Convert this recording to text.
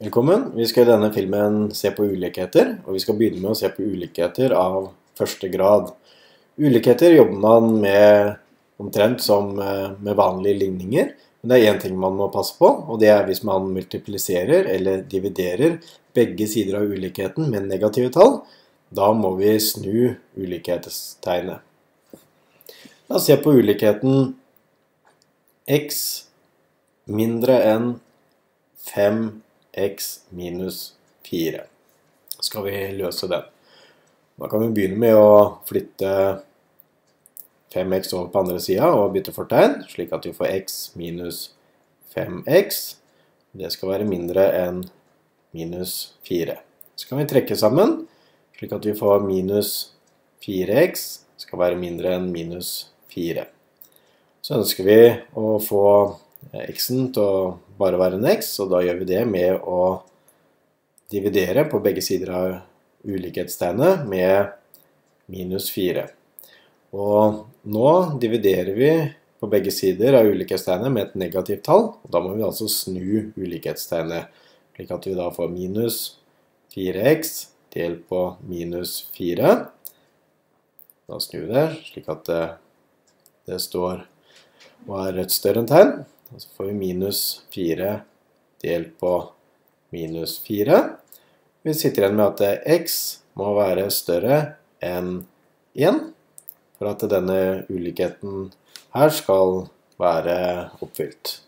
Velkommen. Vi skal i denne filmen se på ulikheter, og vi skal begynne med å se på ulikheter av første grad. Ulikheter jobber man med omtrent som eh, med vanlige ligninger, men det er én ting man må passe på, og det er hvis man multipliserer eller dividerer begge sider av ulikheten med negative tall. Da må vi snu ulikhetstegnet. La oss se på ulikheten x mindre enn 5 x minus 4. Skal vi løse den? Da kan vi begynne med å flytte 5x over på andre sida og bytte fortegn, slik at vi får x minus 5x. Det skal være mindre enn minus 4. Så kan vi trekke sammen, slik at vi får minus 4x skal være mindre enn minus 4. Så ønsker vi å få x-en til å bare være en x, og da gjør vi det med å dividere på begge sider av ulikhetstegnet med minus 4. Og nå dividerer vi på begge sider av ulikhetstegnet med et negativt tall, og da må vi altså snu ulikhetstegnet, slik at vi da får minus 4x delt på minus 4. Da snur vi det, slik at det, står og er rødt større enn tegn. Og så får vi minus 4 delt på minus 4. Vi sitter igjen med at x må være større enn 1 for at denne ulikheten her skal være oppfylt.